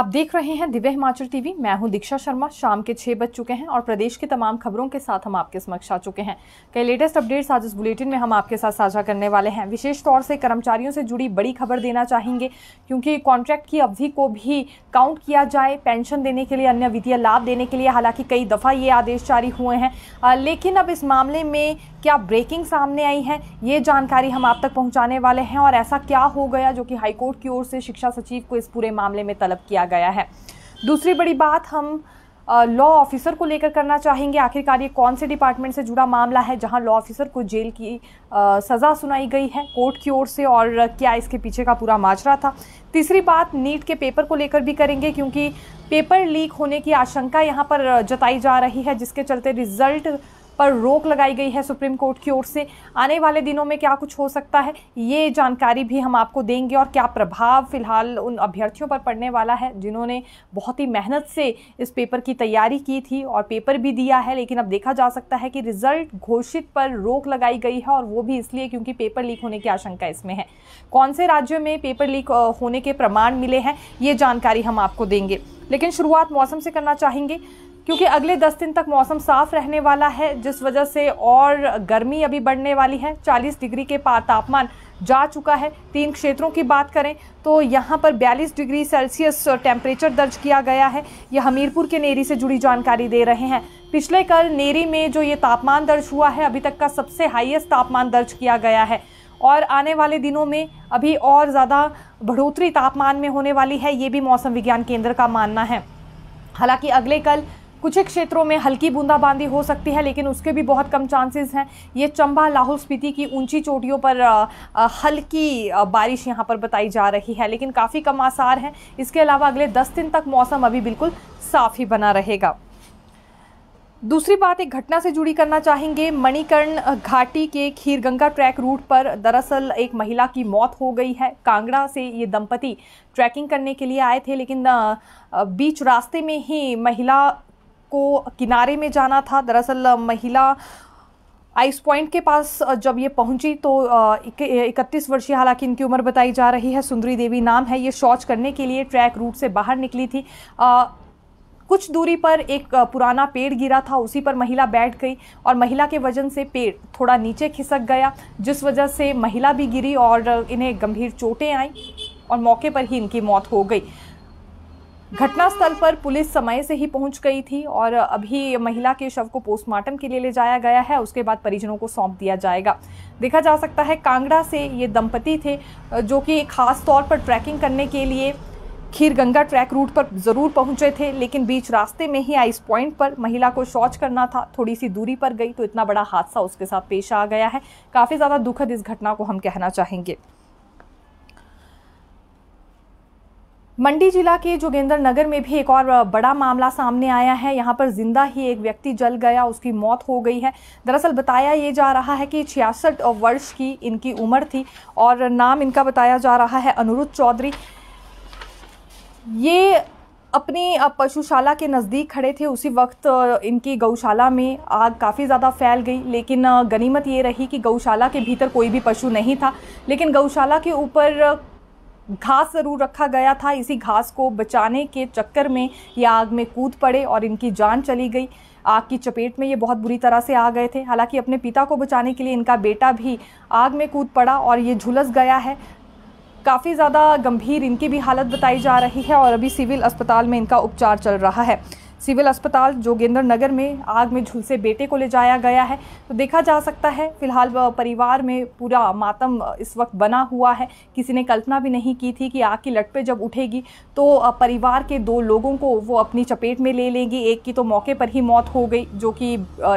आप देख रहे हैं दिव्य हिमाचल टीवी मैं हूं दीक्षा शर्मा शाम के छह बज चुके हैं और प्रदेश की तमाम खबरों के साथ हम आपके समक्ष आ चुके हैं कई लेटेस्ट अपडेट्स आज इस बुलेटिन में हम आपके साथ साझा करने वाले हैं विशेष तौर से कर्मचारियों से जुड़ी बड़ी खबर देना चाहेंगे क्योंकि कॉन्ट्रैक्ट की अवधि को भी काउंट किया जाए पेंशन देने के लिए अन्य वित्तीय लाभ देने के लिए हालांकि कई दफ़ा ये आदेश जारी हुए हैं लेकिन अब इस मामले में क्या ब्रेकिंग सामने आई है ये जानकारी हम आप तक पहुँचाने वाले हैं और ऐसा क्या हो गया जो कि हाईकोर्ट की ओर से शिक्षा सचिव को इस पूरे मामले में तलब किया किया गया है दूसरी बड़ी बात हम लॉ uh, ऑफिसर को लेकर करना चाहेंगे आखिरकार ये कौन से डिपार्टमेंट से जुड़ा मामला है जहां लॉ ऑफिसर को जेल की uh, सज़ा सुनाई गई है कोर्ट की ओर से और uh, क्या इसके पीछे का पूरा माजरा था तीसरी बात नीट के पेपर को लेकर भी करेंगे क्योंकि पेपर लीक होने की आशंका यहां पर जताई जा रही है जिसके चलते रिजल्ट पर रोक लगाई गई है सुप्रीम कोर्ट की ओर से आने वाले दिनों में क्या कुछ हो सकता है ये जानकारी भी हम आपको देंगे और क्या प्रभाव फिलहाल उन अभ्यर्थियों पर पड़ने वाला है जिन्होंने बहुत ही मेहनत से इस पेपर की तैयारी की थी और पेपर भी दिया है लेकिन अब देखा जा सकता है कि रिजल्ट घोषित पर रोक लगाई गई है और वो भी इसलिए क्योंकि पेपर लीक होने की आशंका इसमें है कौन से राज्यों में पेपर लीक होने के प्रमाण मिले हैं ये जानकारी हम आपको देंगे लेकिन शुरुआत मौसम से करना चाहेंगे क्योंकि अगले 10 दिन तक मौसम साफ रहने वाला है जिस वजह से और गर्मी अभी बढ़ने वाली है 40 डिग्री के पार तापमान जा चुका है तीन क्षेत्रों की बात करें तो यहाँ पर 42 डिग्री सेल्सियस टेम्परेचर दर्ज किया गया है यह हमीरपुर के नेरी से जुड़ी जानकारी दे रहे हैं पिछले कल नेरी में जो ये तापमान दर्ज हुआ है अभी तक का सबसे हाईएस्ट तापमान दर्ज किया गया है और आने वाले दिनों में अभी और ज़्यादा बढ़ोतरी तापमान में होने वाली है ये भी मौसम विज्ञान केंद्र का मानना है हालांकि अगले कल कुछ क्षेत्रों में हल्की बूंदाबांदी हो सकती है लेकिन उसके भी बहुत कम चांसेस हैं ये चंबा लाहौल स्पीति की ऊंची चोटियों पर हल्की बारिश यहाँ पर बताई जा रही है लेकिन काफ़ी कम आसार हैं इसके अलावा अगले दस दिन तक मौसम अभी बिल्कुल साफ ही बना रहेगा दूसरी बात एक घटना से जुड़ी करना चाहेंगे मणिकर्ण घाटी के खीरगंगा ट्रैक रूट पर दरअसल एक महिला की मौत हो गई है कांगड़ा से ये दंपति ट्रैकिंग करने के लिए आए थे लेकिन बीच रास्ते में ही महिला को किनारे में जाना था दरअसल महिला आइस पॉइंट के पास जब ये पहुंची तो इकतीस वर्षीय हालांकि इनकी उम्र बताई जा रही है सुंदरी देवी नाम है ये शौच करने के लिए ट्रैक रूट से बाहर निकली थी आ, कुछ दूरी पर एक पुराना पेड़ गिरा था उसी पर महिला बैठ गई और महिला के वजन से पेड़ थोड़ा नीचे खिसक गया जिस वजह से महिला भी गिरी और इन्हें गंभीर चोटें आईं और मौके पर ही इनकी मौत हो गई घटनास्थल पर पुलिस समय से ही पहुंच गई थी और अभी महिला के शव को पोस्टमार्टम के लिए ले जाया गया है उसके बाद परिजनों को सौंप दिया जाएगा देखा जा सकता है कांगड़ा से ये दंपति थे जो कि खास तौर पर ट्रैकिंग करने के लिए खीर गंगा ट्रैक रूट पर ज़रूर पहुंचे थे लेकिन बीच रास्ते में ही आइस पॉइंट पर महिला को शौच करना था थोड़ी सी दूरी पर गई तो इतना बड़ा हादसा उसके साथ पेश आ गया है काफ़ी ज़्यादा दुखद इस घटना को हम कहना चाहेंगे मंडी जिला के जोगेंद्र नगर में भी एक और बड़ा मामला सामने आया है यहाँ पर जिंदा ही एक व्यक्ति जल गया उसकी मौत हो गई है दरअसल बताया ये जा रहा है कि छियासठ वर्ष की इनकी उम्र थी और नाम इनका बताया जा रहा है अनुरुद्ध चौधरी ये अपनी पशुशाला के नज़दीक खड़े थे उसी वक्त इनकी गौशाला में आग काफ़ी ज़्यादा फैल गई लेकिन गनीमत ये रही कि गौशाला के भीतर कोई भी पशु नहीं था लेकिन गौशाला के ऊपर घास ज़रूर रखा गया था इसी घास को बचाने के चक्कर में ये आग में कूद पड़े और इनकी जान चली गई आग की चपेट में ये बहुत बुरी तरह से आ गए थे हालांकि अपने पिता को बचाने के लिए इनका बेटा भी आग में कूद पड़ा और ये झुलस गया है काफ़ी ज़्यादा गंभीर इनकी भी हालत बताई जा रही है और अभी सिविल अस्पताल में इनका उपचार चल रहा है सिविल अस्पताल जोगेंद्र नगर में आग में झुलसे बेटे को ले जाया गया है तो देखा जा सकता है फिलहाल परिवार में पूरा मातम इस वक्त बना हुआ है किसी ने कल्पना भी नहीं की थी कि आग की लट पे जब उठेगी तो परिवार के दो लोगों को वो अपनी चपेट में ले लेंगी एक की तो मौके पर ही मौत हो गई जो कि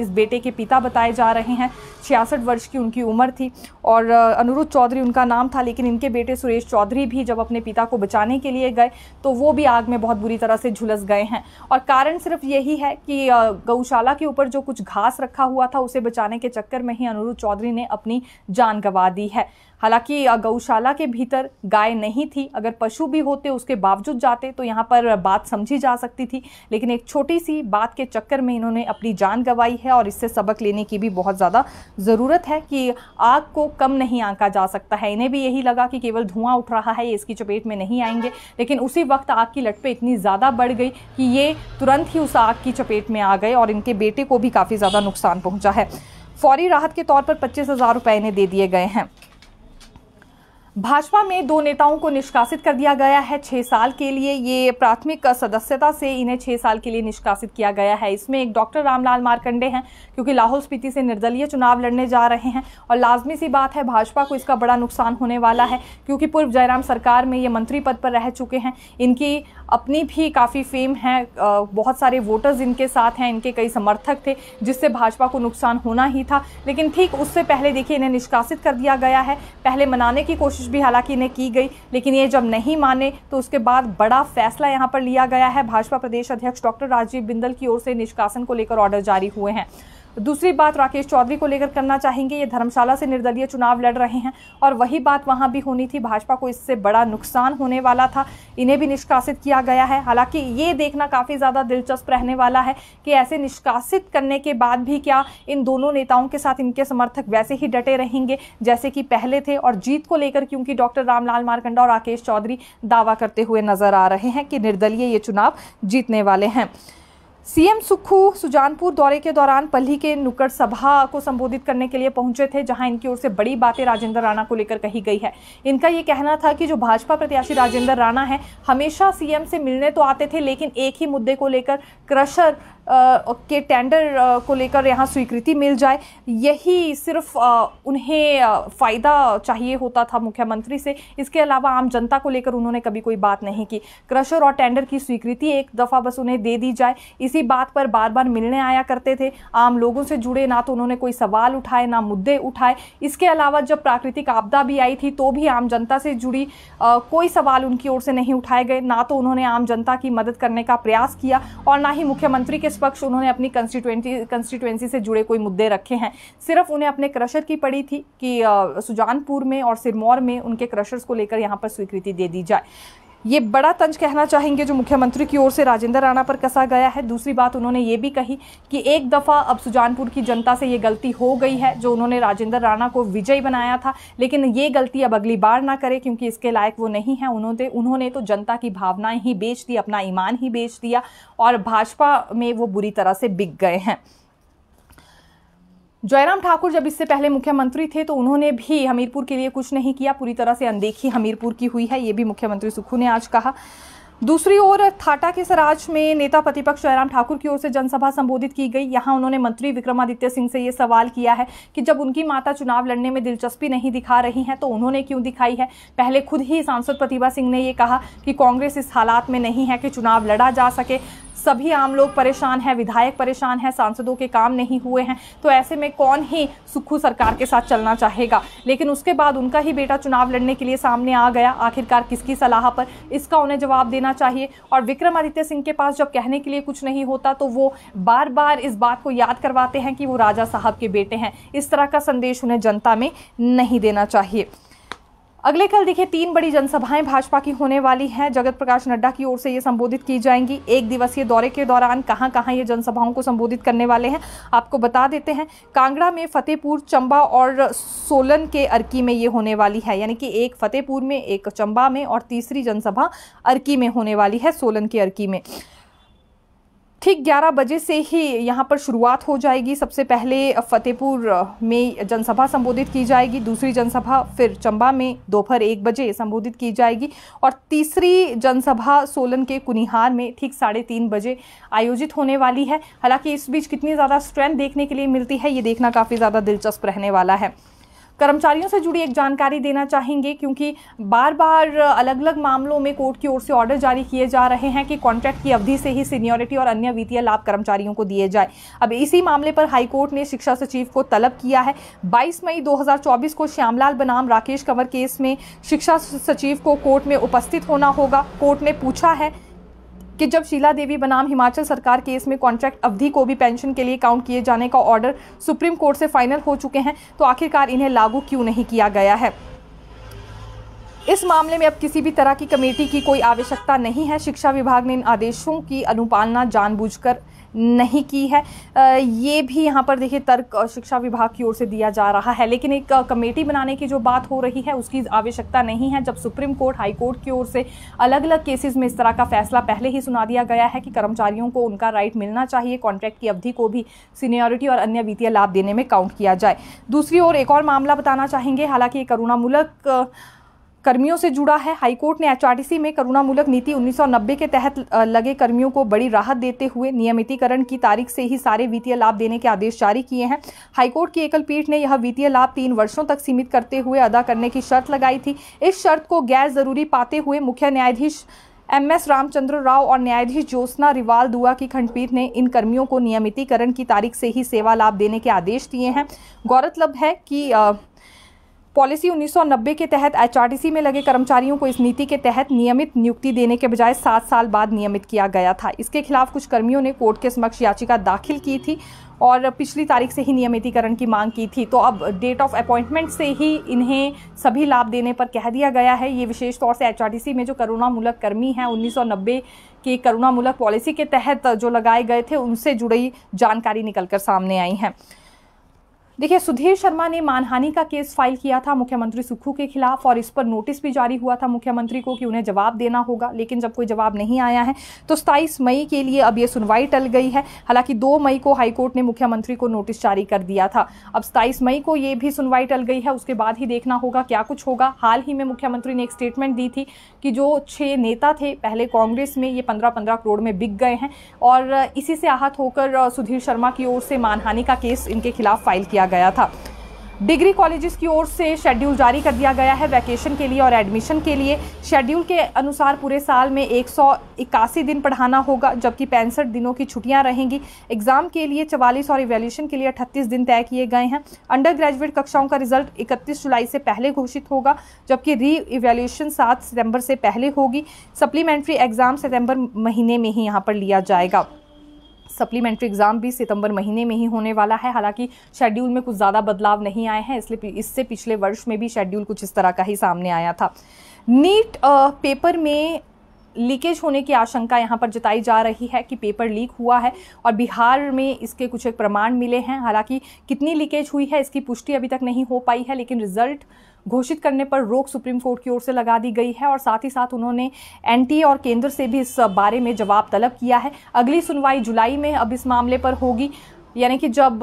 इस बेटे के पिता बताए जा रहे हैं छियासठ वर्ष की उनकी उम्र थी और अनुरुद्ध चौधरी उनका नाम था लेकिन इनके बेटे सुरेश चौधरी भी जब अपने पिता को बचाने के लिए गए तो वो भी आग में बहुत बुरी तरह से झुलस गए हैं और कारण कारण सिर्फ यही है कि गौशाला के ऊपर जो कुछ घास रखा हुआ था उसे बचाने के चक्कर में ही अनुरुद्ध चौधरी ने अपनी जान गंवा दी है हालांकि गौशाला के भीतर गाय नहीं थी अगर पशु भी होते उसके बावजूद जाते तो यहाँ पर बात समझी जा सकती थी लेकिन एक छोटी सी बात के चक्कर में इन्होंने अपनी जान गंवाई है और इससे सबक लेने की भी बहुत ज़्यादा ज़रूरत है कि आग को कम नहीं आंका जा सकता है इन्हें भी यही लगा कि केवल धुआं उठ रहा है ये इसकी चपेट में नहीं आएंगे लेकिन उसी वक्त आग की लटपे इतनी ज़्यादा बढ़ गई कि ये तुरंत ही उस आग की चपेट में आ गए और इनके बेटे को भी काफ़ी ज़्यादा नुकसान पहुँचा है फौरी राहत के तौर पर पच्चीस हज़ार रुपये इन्हें दे दिए गए हैं भाजपा में दो नेताओं को निष्कासित कर दिया गया है छः साल के लिए ये प्राथमिक सदस्यता से इन्हें छः साल के लिए निष्कासित किया गया है इसमें एक डॉक्टर रामलाल मारकंडे हैं क्योंकि लाहौल स्पीति से निर्दलीय चुनाव लड़ने जा रहे हैं और लाजमी सी बात है भाजपा को इसका बड़ा नुकसान होने वाला है क्योंकि पूर्व जयराम सरकार में ये मंत्री पद पर रह चुके हैं इनकी अपनी भी काफ़ी फेम है बहुत सारे वोटर्स इनके साथ हैं इनके कई समर्थक थे जिससे भाजपा को नुकसान होना ही था लेकिन ठीक उससे पहले देखिए इन्हें निष्कासित कर दिया गया है पहले मनाने की कोशिश भी हालांकि इन्हें की गई लेकिन ये जब नहीं माने तो उसके बाद बड़ा फैसला यहाँ पर लिया गया है भाजपा प्रदेश अध्यक्ष डॉक्टर राजीव बिंदल की ओर से निष्कासन को लेकर ऑर्डर जारी हुए हैं दूसरी बात राकेश चौधरी को लेकर करना चाहेंगे ये धर्मशाला से निर्दलीय चुनाव लड़ रहे हैं और वही बात वहाँ भी होनी थी भाजपा को इससे बड़ा नुकसान होने वाला था इन्हें भी निष्कासित किया गया है हालांकि ये देखना काफ़ी ज़्यादा दिलचस्प रहने वाला है कि ऐसे निष्कासित करने के बाद भी क्या इन दोनों नेताओं के साथ इनके समर्थक वैसे ही डटे रहेंगे जैसे कि पहले थे और जीत को लेकर क्योंकि डॉक्टर रामलाल मारकंडा और राकेश चौधरी दावा करते हुए नजर आ रहे हैं कि निर्दलीय ये चुनाव जीतने वाले हैं सीएम सुखू सुजानपुर दौरे के दौरान पल्ली के नुक्कड़ सभा को संबोधित करने के लिए पहुंचे थे जहां इनकी ओर से बड़ी बातें राजेंद्र राणा को लेकर कही गई है इनका ये कहना था कि जो भाजपा प्रत्याशी राजेंद्र राणा है हमेशा सीएम से मिलने तो आते थे लेकिन एक ही मुद्दे को लेकर क्रशर के टेंडर को लेकर यहाँ स्वीकृति मिल जाए यही सिर्फ उन्हें फ़ायदा चाहिए होता था मुख्यमंत्री से इसके अलावा आम जनता को लेकर उन्होंने कभी कोई बात नहीं की क्रशर और टेंडर की स्वीकृति एक दफ़ा बस उन्हें दे दी जाए इसी बात पर बार बार मिलने आया करते थे आम लोगों से जुड़े ना तो उन्होंने कोई सवाल उठाए ना मुद्दे उठाए इसके अलावा जब प्राकृतिक आपदा भी आई थी तो भी आम जनता से जुड़ी आ, कोई सवाल उनकी ओर से नहीं उठाए गए ना तो उन्होंने आम जनता की मदद करने का प्रयास किया और ना ही मुख्यमंत्री के निष्पक्ष पक्ष उन्होंने अपनी कंस्टिट्यूंसी कंस्टिट्यूंसी से जुड़े कोई मुद्दे रखे हैं सिर्फ उन्हें अपने क्रशर की पड़ी थी कि सुजानपुर में और सिरमौर में उनके क्रशर्स को लेकर यहाँ पर स्वीकृति दे दी जाए ये बड़ा तंज कहना चाहेंगे जो मुख्यमंत्री की ओर से राजेंद्र राणा पर कसा गया है दूसरी बात उन्होंने ये भी कही कि एक दफ़ा अब सुजानपुर की जनता से ये गलती हो गई है जो उन्होंने राजेंद्र राणा को विजयी बनाया था लेकिन ये गलती अब अगली बार ना करें क्योंकि इसके लायक वो नहीं है उन्होंने उन्होंने तो जनता की भावनाएँ ही बेच दी अपना ईमान ही बेच दिया और भाजपा में वो बुरी तरह से बिक गए हैं जयराम ठाकुर जब इससे पहले मुख्यमंत्री थे तो उन्होंने भी हमीरपुर के लिए कुछ नहीं किया पूरी तरह से अनदेखी हमीरपुर की हुई है ये भी मुख्यमंत्री सुखू ने आज कहा दूसरी ओर थाटा के सराज में नेता प्रतिपक्ष जयराम ठाकुर की ओर से जनसभा संबोधित की गई यहां उन्होंने मंत्री विक्रमादित्य सिंह से ये सवाल किया है कि जब उनकी माता चुनाव लड़ने में दिलचस्पी नहीं दिखा रही हैं तो उन्होंने क्यों दिखाई है पहले खुद ही सांसद प्रतिभा सिंह ने ये कहा कि कांग्रेस इस हालात में नहीं है कि चुनाव लड़ा जा सके सभी आम लोग परेशान हैं विधायक परेशान हैं सांसदों के काम नहीं हुए हैं तो ऐसे में कौन ही सुक्खू सरकार के साथ चलना चाहेगा लेकिन उसके बाद उनका ही बेटा चुनाव लड़ने के लिए सामने आ गया आखिरकार किसकी सलाह पर इसका उन्हें जवाब देना चाहिए और विक्रमादित्य सिंह के पास जब कहने के लिए कुछ नहीं होता तो वो बार बार इस बात को याद करवाते हैं कि वो राजा साहब के बेटे हैं इस तरह का संदेश उन्हें जनता में नहीं देना चाहिए अगले कल देखिए तीन बड़ी जनसभाएं भाजपा की होने वाली हैं जगत प्रकाश नड्डा की ओर से ये संबोधित की जाएंगी एक दिवसीय दौरे के दौरान कहां कहां ये जनसभाओं को संबोधित करने वाले हैं आपको बता देते हैं कांगड़ा में फतेहपुर चंबा और सोलन के अर्की में ये होने वाली है यानी कि एक फतेहपुर में एक चंबा में और तीसरी जनसभा अर्की में होने वाली है सोलन के अर्की में ठीक 11 बजे से ही यहाँ पर शुरुआत हो जाएगी सबसे पहले फतेहपुर में जनसभा संबोधित की जाएगी दूसरी जनसभा फिर चंबा में दोपहर एक बजे संबोधित की जाएगी और तीसरी जनसभा सोलन के कुनिहार में ठीक साढ़े तीन बजे आयोजित होने वाली है हालांकि इस बीच कितनी ज़्यादा स्ट्रेंथ देखने के लिए मिलती है ये देखना काफ़ी ज़्यादा दिलचस्प रहने वाला है कर्मचारियों से जुड़ी एक जानकारी देना चाहेंगे क्योंकि बार बार अलग अलग मामलों में कोर्ट की ओर से ऑर्डर जारी किए जा रहे हैं कि कॉन्ट्रैक्ट की अवधि से ही सीनियोरिटी और अन्य वित्तीय लाभ कर्मचारियों को दिए जाए अब इसी मामले पर हाईकोर्ट ने शिक्षा सचिव को तलब किया है बाईस मई 2024 को श्यामलाल बनाम राकेश कंवर केस में शिक्षा सचिव को कोर्ट में उपस्थित होना होगा कोर्ट ने पूछा है कि जब शीला देवी बनाम हिमाचल सरकार केस में कॉन्ट्रैक्ट अवधि को भी पेंशन के लिए काउंट किए जाने का ऑर्डर सुप्रीम कोर्ट से फाइनल हो चुके हैं तो आखिरकार इन्हें लागू क्यों नहीं किया गया है इस मामले में अब किसी भी तरह की कमेटी की कोई आवश्यकता नहीं है शिक्षा विभाग ने इन आदेशों की अनुपालना जानबूझकर नहीं की है ये भी यहाँ पर देखिए तर्क शिक्षा विभाग की ओर से दिया जा रहा है लेकिन एक कमेटी बनाने की जो बात हो रही है उसकी आवश्यकता नहीं है जब सुप्रीम कोर्ट हाई कोर्ट की ओर से अलग अलग केसेस में इस तरह का फैसला पहले ही सुना दिया गया है कि कर्मचारियों को उनका राइट मिलना चाहिए कॉन्ट्रैक्ट की अवधि को भी सीनियोरिटी और अन्य वित्तीय लाभ देने में काउंट किया जाए दूसरी ओर एक और मामला बताना चाहेंगे हालांकि करुणामूलक कर्मियों से जुड़ा है हाईकोर्ट ने एचआरटीसी में करुणामूलक नीति 1990 के तहत लगे कर्मियों को बड़ी राहत देते हुए नियमितीकरण की तारीख से ही सारे वित्तीय लाभ देने के आदेश जारी किए हैं हाईकोर्ट की एकल पीठ ने यह वित्तीय लाभ तीन वर्षों तक सीमित करते हुए अदा करने की शर्त लगाई थी इस शर्त को गैर जरूरी पाते हुए मुख्य न्यायाधीश एम एस रामचंद्र राव और न्यायाधीश ज्योत्ना रिवाल दुआ की खंडपीठ ने इन कर्मियों को नियमितीकरण की तारीख से ही सेवा लाभ देने के आदेश दिए हैं गौरतलब है कि पॉलिसी 1990 के तहत एचआरटीसी में लगे कर्मचारियों को इस नीति के तहत नियमित नियुक्ति देने के बजाय सात साल बाद नियमित किया गया था इसके खिलाफ कुछ कर्मियों ने कोर्ट के समक्ष याचिका दाखिल की थी और पिछली तारीख से ही नियमितीकरण की मांग की थी तो अब डेट ऑफ अपॉइंटमेंट से ही इन्हें सभी लाभ देने पर कह दिया गया है ये विशेष तौर से एच में जो करुणामूलक कर्मी हैं उन्नीस की करुणामूलक पॉलिसी के तहत जो लगाए गए थे उनसे जुड़ी जानकारी निकलकर सामने आई है देखिए सुधीर शर्मा ने मानहानि का केस फाइल किया था मुख्यमंत्री सुक्खू के खिलाफ और इस पर नोटिस भी जारी हुआ था मुख्यमंत्री को कि उन्हें जवाब देना होगा लेकिन जब कोई जवाब नहीं आया है तो सताईस मई के लिए अब ये सुनवाई टल गई है हालांकि दो मई को हाईकोर्ट ने मुख्यमंत्री को नोटिस जारी कर दिया था अब सताईस मई को ये भी सुनवाई टल गई है उसके बाद ही देखना होगा क्या कुछ होगा हाल ही में मुख्यमंत्री ने एक स्टेटमेंट दी थी कि जो छः नेता थे पहले कांग्रेस में ये पंद्रह पंद्रह करोड़ में बिक गए हैं और इसी से आहत होकर सुधीर शर्मा की ओर से मानहानि का केस इनके खिलाफ फाइल किया गया था डिग्री कॉलेजेस की ओर से शेड्यूल जारी कर दिया गया है वैकेशन के लिए और एडमिशन के लिए शेड्यूल के अनुसार पूरे साल में एक दिन पढ़ाना होगा जबकि पैंसठ दिनों की छुट्टियां रहेंगी एग्ज़ाम के लिए चवालीस और इवेल्यूशन के लिए अठतीस दिन तय किए गए हैं अंडर ग्रेजुएट कक्षाओं का रिजल्ट इकतीस जुलाई से पहले घोषित होगा जबकि री इवेल्यूशन सात सितम्बर से पहले होगी सप्लीमेंट्री एग्ज़ाम सितम्बर महीने में ही यहाँ पर लिया जाएगा सप्लीमेंट्री एग्ज़ाम भी सितंबर महीने में ही होने वाला है हालांकि शेड्यूल में कुछ ज़्यादा बदलाव नहीं आए हैं इसलिए इससे पिछले वर्ष में भी शेड्यूल कुछ इस तरह का ही सामने आया था नीट पेपर में लीकेज होने की आशंका यहाँ पर जताई जा रही है कि पेपर लीक हुआ है और बिहार में इसके कुछ एक प्रमाण मिले हैं हालांकि कितनी लीकेज हुई है इसकी पुष्टि अभी तक नहीं हो पाई है लेकिन रिजल्ट घोषित करने पर रोक सुप्रीम कोर्ट की ओर से लगा दी गई है और साथ ही साथ उन्होंने एनटीए और केंद्र से भी इस बारे में जवाब तलब किया है अगली सुनवाई जुलाई में अब इस मामले पर होगी यानी कि जब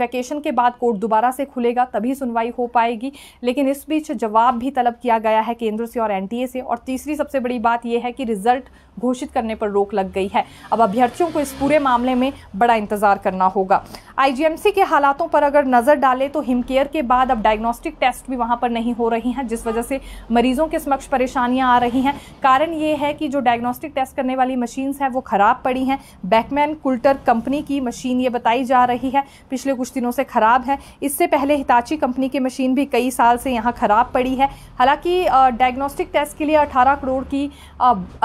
वैकेशन के बाद कोर्ट दोबारा से खुलेगा तभी सुनवाई हो पाएगी लेकिन इस बीच जवाब भी तलब किया गया है केंद्र से और एनटीए से और तीसरी सबसे बड़ी बात यह है कि रिजल्ट घोषित करने पर रोक लग गई है अब अभ्यर्थियों को इस पूरे मामले में बड़ा इंतजार करना होगा आईजीएमसी के हालातों पर अगर नजर डालें तो हिमकेयर के बाद अब डायग्नोस्टिक टेस्ट भी वहां पर नहीं हो रही हैं जिस वजह से मरीजों के समक्ष परेशानियां आ रही हैं कारण ये है कि जो डायग्नोस्टिक टेस्ट करने वाली मशीन्स हैं वो खराब पड़ी हैं बैकमैन कुल्टर कंपनी की मशीन ये बताई जा रही है पिछले कुछ दिनों से ख़राब है इससे पहले हिताची कंपनी की मशीन भी कई साल से यहाँ ख़राब पड़ी है हालांकि डायग्नोस्टिक टेस्ट के लिए अठारह करोड़ की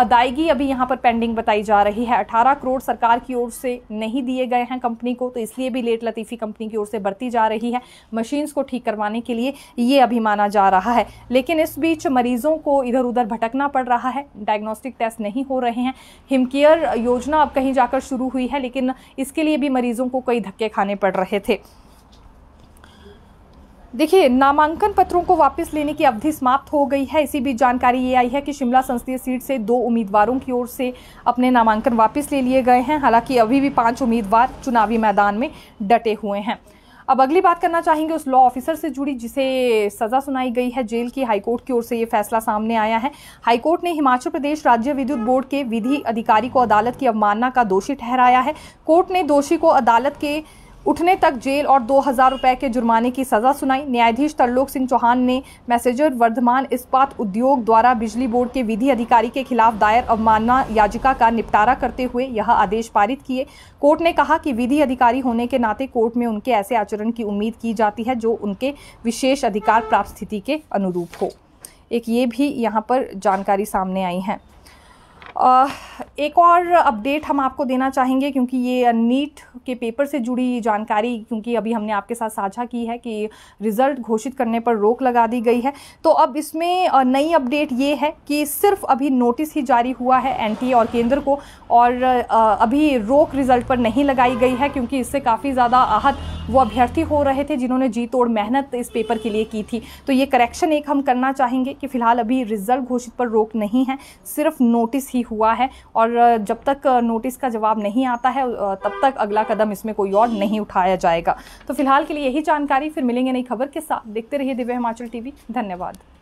अदायगी अभी यहाँ पर पेंडिंग बताई जा रही है अठारह करोड़ सरकार की ओर से नहीं दिए गए हैं कंपनी को तो इसलिए भी लेट लतीफ़ी कंपनी की ओर से बढ़ती जा रही है मशीन्स को ठीक करवाने के लिए ये अभी माना जा रहा है लेकिन इस बीच मरीजों को इधर उधर भटकना पड़ रहा है डायग्नोस्टिक टेस्ट नहीं हो रहे हैं हिमकेयर योजना अब कहीं जाकर शुरू हुई है लेकिन इसके लिए भी मरीजों को कई धक्के खाने पड़ रहे थे देखिए नामांकन पत्रों को वापस लेने की अवधि समाप्त हो गई है इसी बीच जानकारी ये आई है कि शिमला संसदीय सीट से दो उम्मीदवारों की ओर से अपने नामांकन वापस ले लिए गए हैं हालांकि अभी भी पांच उम्मीदवार चुनावी मैदान में डटे हुए हैं अब अगली बात करना चाहेंगे उस लॉ ऑफिसर से जुड़ी जिसे सज़ा सुनाई गई है जेल की हाईकोर्ट की ओर से ये फैसला सामने आया है हाईकोर्ट ने हिमाचल प्रदेश राज्य विद्युत बोर्ड के विधि अधिकारी को अदालत की अवमानना का दोषी ठहराया है कोर्ट ने दोषी को अदालत के उठने तक जेल और दो हजार रुपए के जुर्माने की सजा सुनाई न्यायाधीश तरलोक सिंह चौहान ने मैसेजर वर्धमान इस्पात उद्योग द्वारा बिजली बोर्ड के विधि अधिकारी के खिलाफ दायर अवमानना याचिका का निपटारा करते हुए यह आदेश पारित किए कोर्ट ने कहा कि विधि अधिकारी होने के नाते कोर्ट में उनके ऐसे आचरण की उम्मीद की जाती है जो उनके विशेष अधिकार प्राप्त स्थिति के अनुरूप हो एक ये भी यहाँ पर जानकारी सामने आई है एक और अपडेट हम आपको देना चाहेंगे क्योंकि ये नीट के पेपर से जुड़ी जानकारी क्योंकि अभी हमने आपके साथ साझा की है कि रिज़ल्ट घोषित करने पर रोक लगा दी गई है तो अब इसमें नई अपडेट ये है कि सिर्फ अभी नोटिस ही जारी हुआ है एनटीए और केंद्र को और अभी रोक रिज़ल्ट पर नहीं लगाई गई है क्योंकि इससे काफ़ी ज़्यादा आहत वो अभ्यर्थी हो रहे थे जिन्होंने जी तोड़ मेहनत इस पेपर के लिए की थी तो ये करेक्शन एक हम करना चाहेंगे कि फ़िलहाल अभी रिज़ल्ट घोषित पर रोक नहीं है सिर्फ नोटिस ही हुआ है और जब तक नोटिस का जवाब नहीं आता है तब तक अगला कदम इसमें कोई और नहीं उठाया जाएगा तो फिलहाल के लिए यही जानकारी फिर मिलेंगे नई खबर के साथ देखते रहिए दिव्य हिमाचल टीवी धन्यवाद